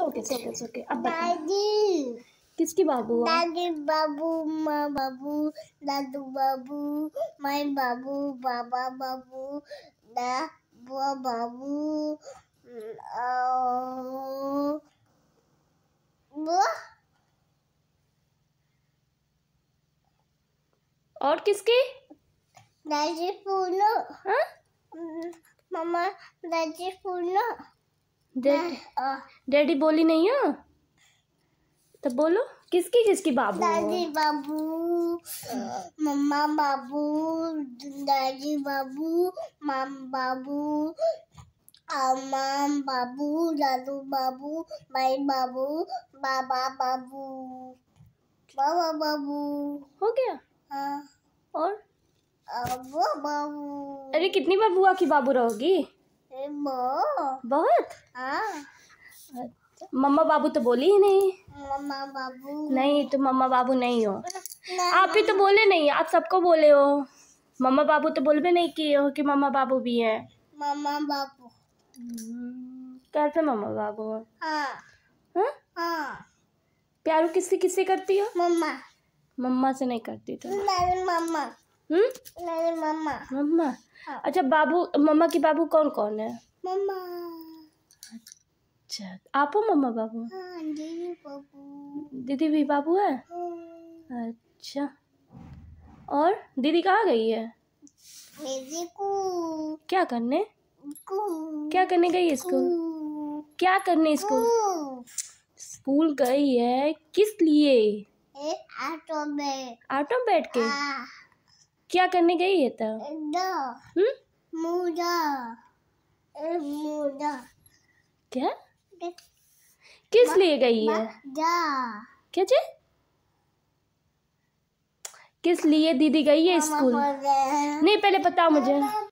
Okay okay okay अब दादी किसकी बाबू दादी बाबू माँ बाबू दादू बाबू माई बाबू बाबा बाबू दा बाबू और किसकी दादी पूनो हाँ? मम्मा दादी पूनो डैडी बोली नहीं है तो बोलो किसकी किसकी बाबू दादी बाबू मम्मा बाबू दादी बाबू माम बाबू माम बाबू दादू बाबू भाई बाबू बाबा बाबू बाबा बाबू हो गया हाँ और बाबू अरे कितनी बाबू की बाबू रहोगी बहुत बहुत मम्मा बाबू तो बोली ही नहीं मम्मा बाबू नहीं तो मम्मा बाबू नहीं हो आप ही तो बोले नहीं आप सबको बोले हो मम्मा बाबू तो बोल भी नहीं किए हो कि मम्मा बाबू भी है मम्मा बाबू कैसे हम्म, मम्मा बाबू हो हाँ, हाँ? हाँ। किससे किससे करती हो मम्मा मम्मा से नहीं करती तो मम्मा हम्म मम्मा मम्मा हाँ। अच्छा बाबू मम्मा की बाबू कौन कौन है मम्मा अच्छा आप हो मम्मा हाँ, बाबू दीदी भी बाबू है हाँ। अच्छा और दीदी कहाँ गई है क्या करने क्या करने गई स्कूल क्या करने स्कूल स्कूल गई है किस लिए ऑटो ऑटो बैठ के हाँ। क्या करने गई है तब मुझा हम्म? मुझा क्या किस लिए गई है क्या जी किस लिए दीदी गई है स्कूल नहीं पहले बताओ मुझे